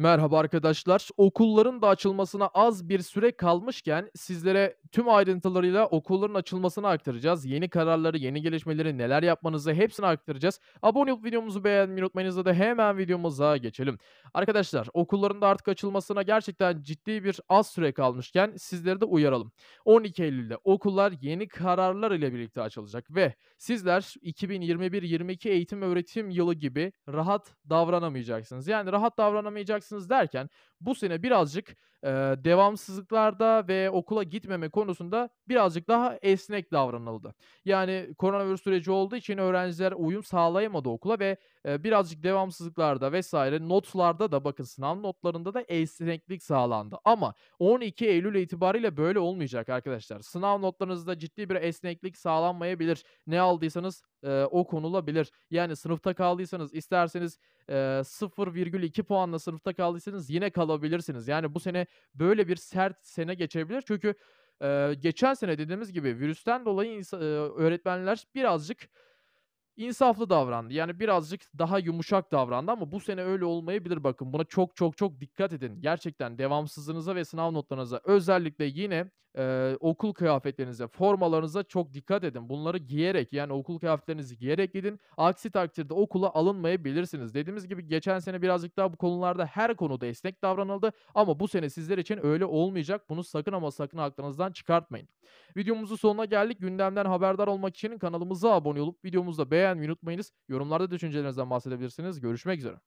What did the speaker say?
Merhaba arkadaşlar. Okulların da açılmasına az bir süre kalmışken sizlere tüm ayrıntılarıyla okulların açılmasını aktaracağız. Yeni kararları, yeni gelişmeleri, neler yapmanızı hepsini aktaracağız. Abone olup videomuzu beğenmeyi unutmayınız da hemen videomuza geçelim. Arkadaşlar okulların da artık açılmasına gerçekten ciddi bir az süre kalmışken sizleri de uyaralım. 12 Eylül'de okullar yeni kararlar ile birlikte açılacak ve sizler 2021-22 eğitim öğretim yılı gibi rahat davranamayacaksınız. Yani rahat davranamayacaksınız alacaksınız derken bu sene birazcık e, devamsızlıklarda ve okula gitmeme konusunda birazcık daha esnek davranıldı. Yani koronavirüs süreci olduğu için öğrenciler uyum sağlayamadı okula ve e, birazcık devamsızlıklarda vesaire notlarda da bakın sınav notlarında da esneklik sağlandı. Ama 12 Eylül itibariyle böyle olmayacak arkadaşlar. Sınav notlarınızda ciddi bir esneklik sağlanmayabilir. Ne aldıysanız e, o konulabilir. Yani sınıfta kaldıysanız isterseniz e, 0,2 puanla sınıfta kaldıysanız yine kalabilirsiniz. Yani bu sene böyle bir sert sene geçebilir. Çünkü e, geçen sene dediğimiz gibi virüsten dolayı öğretmenler birazcık insaflı davrandı. Yani birazcık daha yumuşak davrandı ama bu sene öyle olmayabilir bakın. Buna çok çok çok dikkat edin. Gerçekten devamsızlığınıza ve sınav notlarınıza özellikle yine e, okul kıyafetlerinize, formalarınıza çok dikkat edin. Bunları giyerek yani okul kıyafetlerinizi giyerek gidin. Aksi takdirde okula alınmayabilirsiniz. Dediğimiz gibi geçen sene birazcık daha bu konularda her konuda esnek davranıldı ama bu sene sizler için öyle olmayacak. Bunu sakın ama sakın aklınızdan çıkartmayın. Videomuzun sonuna geldik. Gündemden haberdar olmak için kanalımıza abone olup videomuzu da beğenmeyi unutmayınız. Yorumlarda düşüncelerinizden bahsedebilirsiniz. Görüşmek üzere.